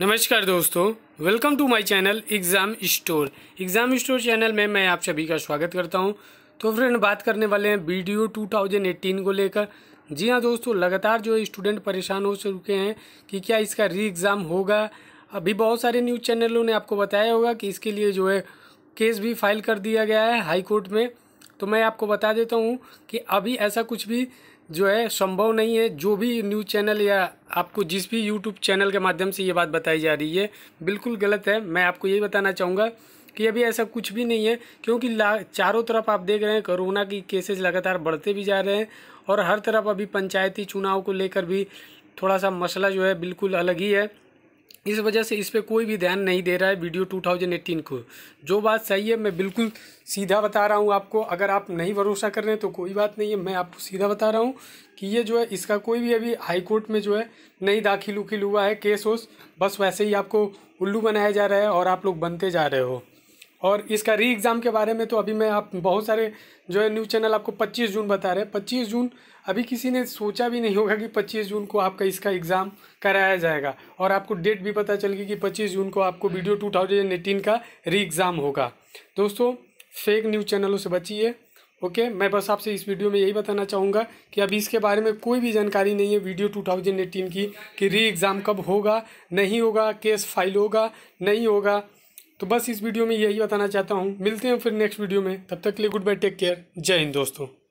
नमस्कार दोस्तों welcome to my channel exam store exam store channel में मैं आप सभी का स्वागत करता हूं तो फ्रेंड बात करने वाले हैं बी 2018 टू थाउजेंड एट्टीन को लेकर जी हां दोस्तों लगातार जो स्टूडेंट परेशान हो चुके हैं कि क्या इसका री एग्ज़ाम होगा अभी बहुत सारे न्यूज़ चैनलों ने आपको बताया होगा कि इसके लिए जो है केस भी फाइल कर दिया गया है हाईकोर्ट में तो मैं आपको बता देता हूँ कि अभी ऐसा कुछ भी जो है संभव नहीं है जो भी न्यूज़ चैनल या आपको जिस भी यूट्यूब चैनल के माध्यम से ये बात बताई जा रही है बिल्कुल गलत है मैं आपको यही बताना चाहूँगा कि अभी ऐसा कुछ भी नहीं है क्योंकि ला चारों तरफ आप देख रहे हैं कोरोना की केसेस लगातार बढ़ते भी जा रहे हैं और हर तरफ अभी पंचायती चुनाव को लेकर भी थोड़ा सा मसला जो है बिल्कुल अलग ही है इस वजह से इस पर कोई भी ध्यान नहीं दे रहा है वीडियो 2018 को जो बात सही है मैं बिल्कुल सीधा बता रहा हूँ आपको अगर आप नहीं भरोसा कर रहे हैं तो कोई बात नहीं है मैं आपको सीधा बता रहा हूँ कि ये जो है इसका कोई भी अभी हाई कोर्ट में जो है नहीं दाखिल उखिल हुआ है केस वोस बस वैसे ही आपको उल्लू बनाया जा रहा है और आप लोग बनते जा रहे हो और इसका री एग्ज़ाम के बारे में तो अभी मैं आप बहुत सारे जो है न्यूज़ चैनल आपको 25 जून बता रहे हैं 25 जून अभी किसी ने सोचा भी नहीं होगा कि 25 जून को आपका इसका एग्ज़ाम कराया जाएगा और आपको डेट भी पता चल गई कि 25 जून को आपको वीडियो हम्म। 2018 का री एग्ज़ाम होगा दोस्तों फेक न्यूज़ चैनलों से बचिए ओके okay, मैं बस आपसे इस वीडियो में यही बताना चाहूँगा कि अभी इसके बारे में कोई भी जानकारी नहीं है वीडियो 2018 की कि री एग्ज़ाम कब होगा नहीं होगा केस फाइल होगा नहीं होगा तो बस इस वीडियो में यही बताना चाहता हूँ मिलते हैं फिर नेक्स्ट वीडियो में तब तक के लिए गुड बाय टेक केयर जय हिंद दोस्तों